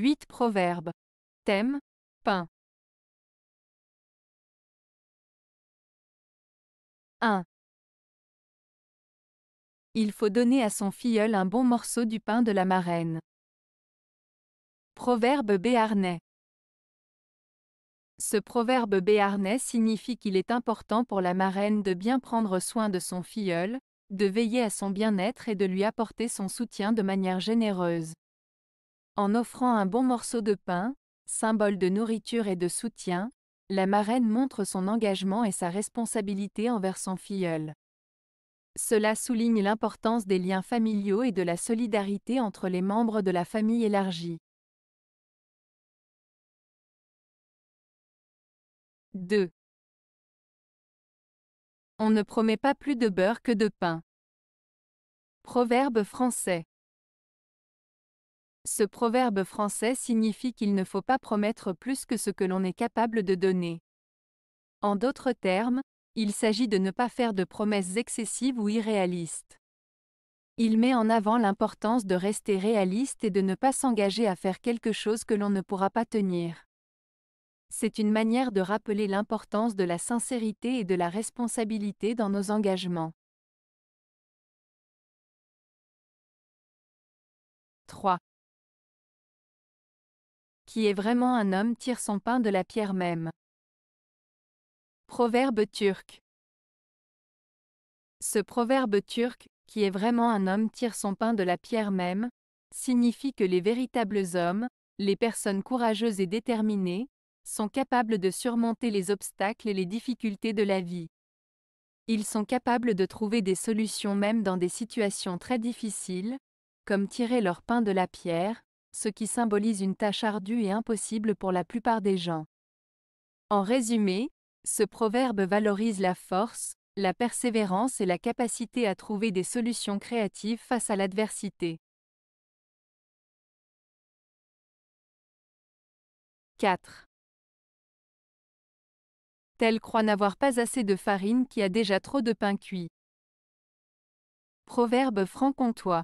8 Proverbes. Thème Pain. 1. Il faut donner à son filleul un bon morceau du pain de la marraine. Proverbe béarnais. Ce proverbe béarnais signifie qu'il est important pour la marraine de bien prendre soin de son filleul, de veiller à son bien-être et de lui apporter son soutien de manière généreuse. En offrant un bon morceau de pain, symbole de nourriture et de soutien, la marraine montre son engagement et sa responsabilité envers son filleul. Cela souligne l'importance des liens familiaux et de la solidarité entre les membres de la famille élargie. 2. On ne promet pas plus de beurre que de pain. Proverbe français. Ce proverbe français signifie qu'il ne faut pas promettre plus que ce que l'on est capable de donner. En d'autres termes, il s'agit de ne pas faire de promesses excessives ou irréalistes. Il met en avant l'importance de rester réaliste et de ne pas s'engager à faire quelque chose que l'on ne pourra pas tenir. C'est une manière de rappeler l'importance de la sincérité et de la responsabilité dans nos engagements. 3 qui est vraiment un homme tire son pain de la pierre même. Proverbe turc. Ce proverbe turc, qui est vraiment un homme tire son pain de la pierre même, signifie que les véritables hommes, les personnes courageuses et déterminées, sont capables de surmonter les obstacles et les difficultés de la vie. Ils sont capables de trouver des solutions même dans des situations très difficiles, comme tirer leur pain de la pierre, ce qui symbolise une tâche ardue et impossible pour la plupart des gens. En résumé, ce proverbe valorise la force, la persévérance et la capacité à trouver des solutions créatives face à l'adversité. 4. Telle croit n'avoir pas assez de farine qui a déjà trop de pain cuit. Proverbe franc-comtois.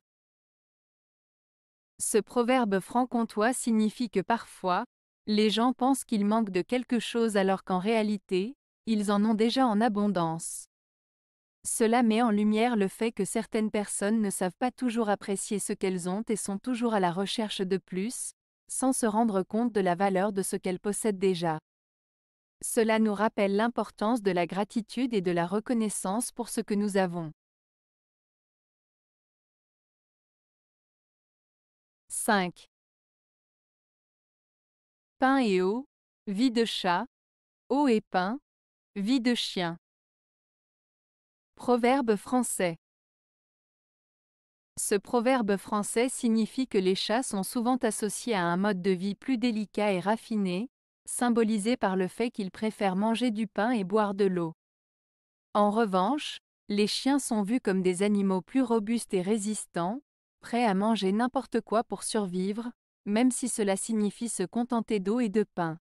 Ce proverbe franc-comtois signifie que parfois, les gens pensent qu'ils manquent de quelque chose alors qu'en réalité, ils en ont déjà en abondance. Cela met en lumière le fait que certaines personnes ne savent pas toujours apprécier ce qu'elles ont et sont toujours à la recherche de plus, sans se rendre compte de la valeur de ce qu'elles possèdent déjà. Cela nous rappelle l'importance de la gratitude et de la reconnaissance pour ce que nous avons. 5. Pain et eau, vie de chat, eau et pain, vie de chien. Proverbe français. Ce proverbe français signifie que les chats sont souvent associés à un mode de vie plus délicat et raffiné, symbolisé par le fait qu'ils préfèrent manger du pain et boire de l'eau. En revanche, les chiens sont vus comme des animaux plus robustes et résistants, prêt à manger n'importe quoi pour survivre, même si cela signifie se contenter d'eau et de pain.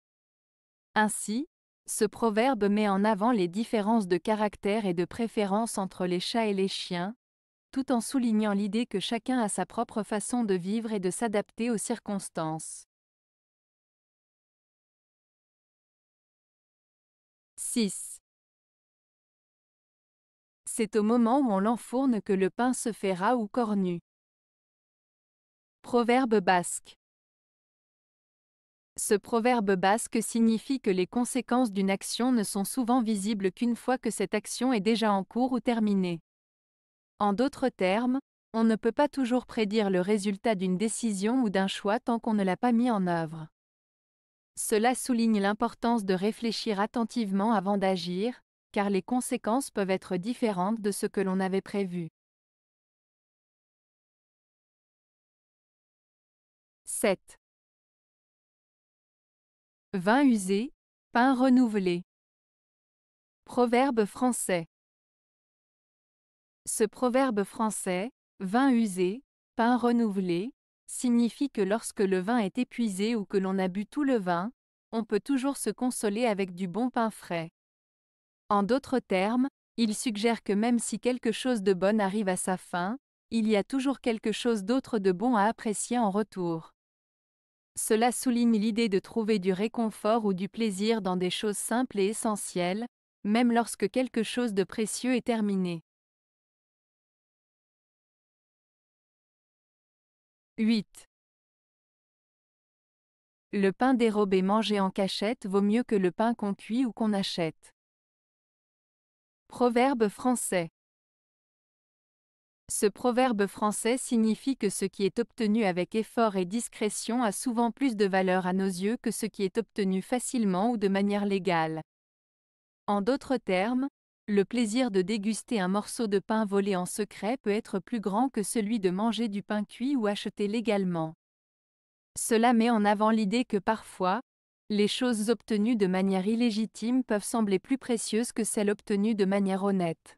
Ainsi, ce proverbe met en avant les différences de caractère et de préférence entre les chats et les chiens, tout en soulignant l'idée que chacun a sa propre façon de vivre et de s'adapter aux circonstances. 6. C'est au moment où on l'enfourne que le pain se fait ras ou cornu. Proverbe basque. Ce proverbe basque signifie que les conséquences d'une action ne sont souvent visibles qu'une fois que cette action est déjà en cours ou terminée. En d'autres termes, on ne peut pas toujours prédire le résultat d'une décision ou d'un choix tant qu'on ne l'a pas mis en œuvre. Cela souligne l'importance de réfléchir attentivement avant d'agir, car les conséquences peuvent être différentes de ce que l'on avait prévu. 7. Vin usé, pain renouvelé. Proverbe français. Ce proverbe français, vin usé, pain renouvelé, signifie que lorsque le vin est épuisé ou que l'on a bu tout le vin, on peut toujours se consoler avec du bon pain frais. En d'autres termes, il suggère que même si quelque chose de bon arrive à sa fin, il y a toujours quelque chose d'autre de bon à apprécier en retour. Cela souligne l'idée de trouver du réconfort ou du plaisir dans des choses simples et essentielles, même lorsque quelque chose de précieux est terminé. 8. Le pain dérobé mangé en cachette vaut mieux que le pain qu'on cuit ou qu'on achète. Proverbe français. Ce proverbe français signifie que ce qui est obtenu avec effort et discrétion a souvent plus de valeur à nos yeux que ce qui est obtenu facilement ou de manière légale. En d'autres termes, le plaisir de déguster un morceau de pain volé en secret peut être plus grand que celui de manger du pain cuit ou acheté légalement. Cela met en avant l'idée que parfois, les choses obtenues de manière illégitime peuvent sembler plus précieuses que celles obtenues de manière honnête.